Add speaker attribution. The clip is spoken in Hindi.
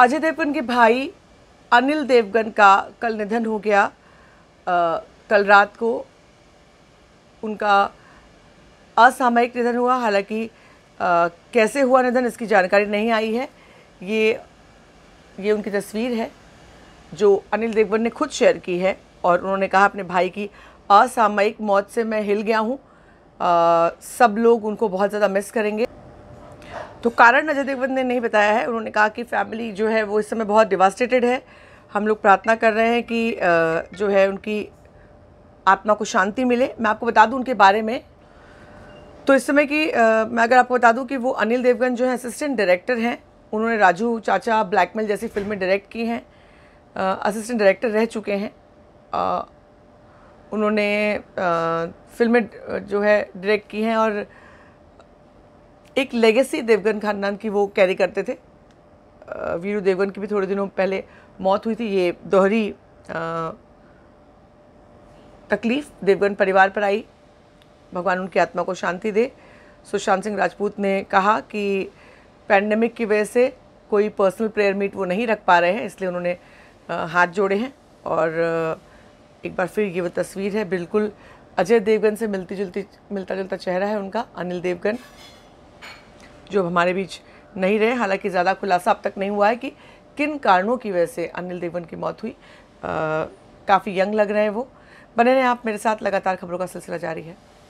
Speaker 1: अजय देवगन के भाई अनिल देवगन का कल निधन हो गया आ, कल रात को उनका असामयिक निधन हुआ हालांकि कैसे हुआ निधन इसकी जानकारी नहीं आई है ये ये उनकी तस्वीर है जो अनिल देवगन ने खुद शेयर की है और उन्होंने कहा अपने भाई की असामयिक मौत से मैं हिल गया हूँ सब लोग उनको बहुत ज़्यादा मिस करेंगे तो कारण अजय देवगन ने नहीं बताया है उन्होंने कहा कि फैमिली जो है वो इस समय बहुत डिवास्टेटेड है हम लोग प्रार्थना कर रहे हैं कि जो है उनकी आत्मा को शांति मिले मैं आपको बता दूं उनके बारे में तो इस समय की मैं अगर आपको बता दूं कि वो अनिल देवगन जो है असिस्टेंट डायरेक्टर हैं उन्होंने राजू चाचा ब्लैकमेल जैसी फिल्में डायरेक्ट की हैं असिस्टेंट डायरेक्टर रह चुके हैं उन्होंने फिल्में जो है डायरेक्ट की हैं और एक लेगेसी देवगन खानदान की वो कैरी करते थे वीरू देवगन की भी थोड़े दिनों पहले मौत हुई थी ये दोहरी तकलीफ़ देवगन परिवार पर आई भगवान उनकी आत्मा को शांति दे सुशांत सिंह राजपूत ने कहा कि पैंडमिक की वजह से कोई पर्सनल प्रेयर मीट वो नहीं रख पा रहे हैं इसलिए उन्होंने हाथ जोड़े हैं और एक बार फिर ये वो तस्वीर है बिल्कुल अजय देवगन से मिलती जुलती मिलता जुलता चेहरा है उनका अनिल देवगन जो हमारे बीच नहीं रहे हालांकि ज़्यादा खुलासा अब तक नहीं हुआ है कि किन कारणों की वजह से अनिल देवन की मौत हुई काफ़ी यंग लग रहे हैं वो बने रहे आप मेरे साथ लगातार खबरों का सिलसिला जारी है